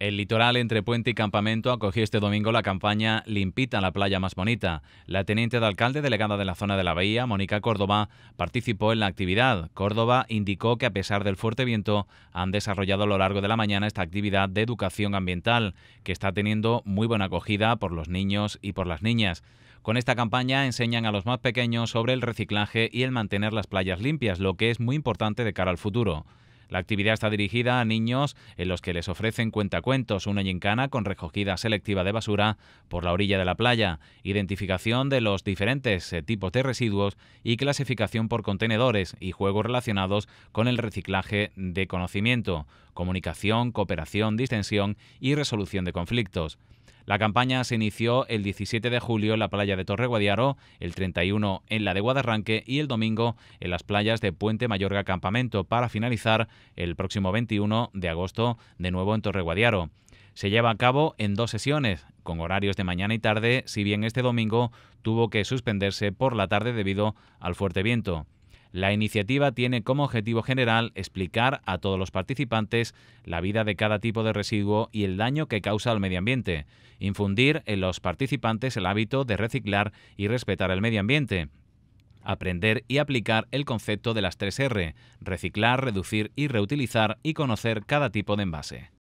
El litoral entre Puente y Campamento acogió este domingo la campaña Limpita la playa más bonita. La teniente de alcalde delegada de la zona de la bahía, Mónica Córdoba, participó en la actividad. Córdoba indicó que a pesar del fuerte viento han desarrollado a lo largo de la mañana esta actividad de educación ambiental, que está teniendo muy buena acogida por los niños y por las niñas. Con esta campaña enseñan a los más pequeños sobre el reciclaje y el mantener las playas limpias, lo que es muy importante de cara al futuro. La actividad está dirigida a niños en los que les ofrecen cuentacuentos, una yincana con recogida selectiva de basura por la orilla de la playa, identificación de los diferentes eh, tipos de residuos y clasificación por contenedores y juegos relacionados con el reciclaje de conocimiento, comunicación, cooperación, distensión y resolución de conflictos. La campaña se inició el 17 de julio en la playa de Torre Guadiaro, el 31 en la de Guadarranque y el domingo en las playas de Puente Mayorga Campamento para finalizar el próximo 21 de agosto de nuevo en Torre Guadiaro se lleva a cabo en dos sesiones, con horarios de mañana y tarde, si bien este domingo tuvo que suspenderse por la tarde debido al fuerte viento. La iniciativa tiene como objetivo general explicar a todos los participantes la vida de cada tipo de residuo y el daño que causa al medio ambiente, infundir en los participantes el hábito de reciclar y respetar el medio ambiente, aprender y aplicar el concepto de las 3R, reciclar, reducir y reutilizar y conocer cada tipo de envase.